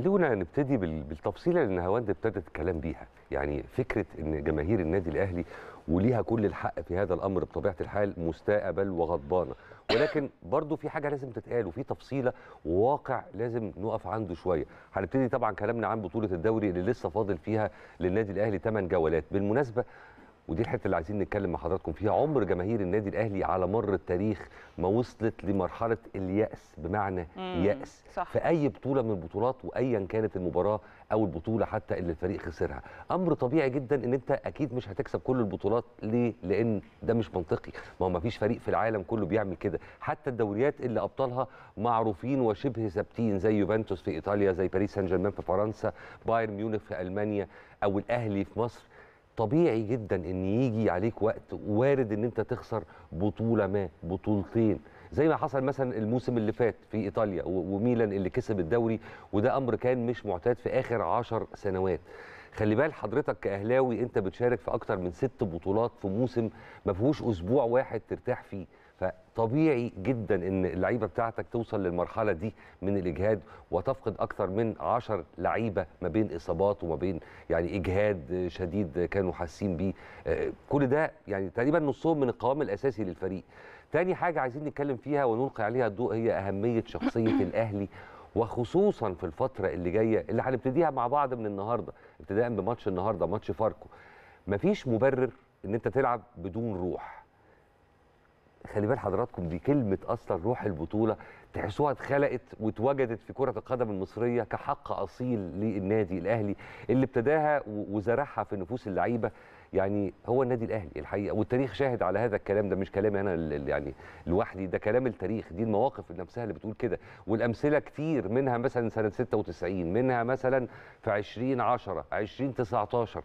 خلونا نبتدي بالتفصيله اللي نهاوند ابتدت الكلام بيها يعني فكره ان جماهير النادي الاهلي وليها كل الحق في هذا الامر بطبيعه الحال مستاء بل وغضبانه ولكن برضو في حاجه لازم تتقال وفي تفصيله وواقع لازم نقف عنده شويه هنبتدي طبعا كلامنا عن بطوله الدوري اللي لسه فاضل فيها للنادي الاهلي 8 جولات بالمناسبه ودي الحته اللي عايزين نتكلم مع حضراتكم فيها عمر جماهير النادي الاهلي على مر التاريخ ما وصلت لمرحله الياس بمعنى مم. ياس صح. في اي بطوله من البطولات وايا كانت المباراه او البطوله حتى اللي الفريق خسرها امر طبيعي جدا ان انت اكيد مش هتكسب كل البطولات ليه لان ده مش منطقي ما هو ما فيش فريق في العالم كله بيعمل كده حتى الدوريات اللي ابطالها معروفين وشبه ثابتين زي يوفنتوس في ايطاليا زي باريس سان جيرمان في فرنسا بايرن ميونخ في المانيا او الاهلي في مصر طبيعي جدا ان يجي عليك وقت وارد ان انت تخسر بطوله ما بطولتين زي ما حصل مثلا الموسم اللي فات في ايطاليا وميلان اللي كسب الدوري وده امر كان مش معتاد في اخر عشر سنوات خلي بال حضرتك كاهلاوي انت بتشارك في اكتر من ست بطولات في موسم ما فيهوش اسبوع واحد ترتاح فيه فطبيعي جدا ان اللعيبه بتاعتك توصل للمرحله دي من الاجهاد وتفقد اكثر من 10 لعيبه ما بين اصابات وما بين يعني اجهاد شديد كانوا حاسين بيه آه، كل ده يعني تقريبا نصهم من القوام الاساسي للفريق تاني حاجه عايزين نتكلم فيها ونلقي عليها الضوء هي اهميه شخصيه الاهلي وخصوصا في الفتره اللي جايه اللي هنبتديها مع بعض من النهارده ابتداء بماتش النهارده ماتش فاركو مفيش مبرر ان انت تلعب بدون روح خلي بال حضراتكم دي كلمه اصلا روح البطوله تحسوها اتخلقت واتوجدت في كره القدم المصريه كحق اصيل للنادي الاهلي اللي ابتداها وزرعها في نفوس اللعيبه يعني هو النادي الاهلي الحقيقه والتاريخ شاهد على هذا الكلام ده مش كلامي انا يعني لوحدي ده كلام التاريخ دي المواقف نفسها اللي بتقول كده والامثله كتير منها مثلا سنه 96 منها مثلا في 2010 2019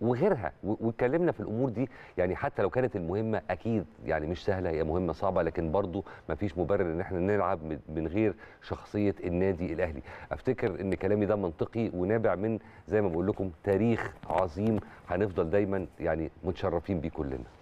وغيرها واتكلمنا في الامور دي يعني حتى لو كانت المهمه اكيد يعني مش سهله هي مهمه صعبه لكن برضه فيش مبرر ان احنا نلعب من غير شخصيه النادي الاهلي افتكر ان كلامي ده منطقي ونابع من زي ما بقول لكم تاريخ عظيم هنفضل دايما دايما يعني متشرفين بيه كلنا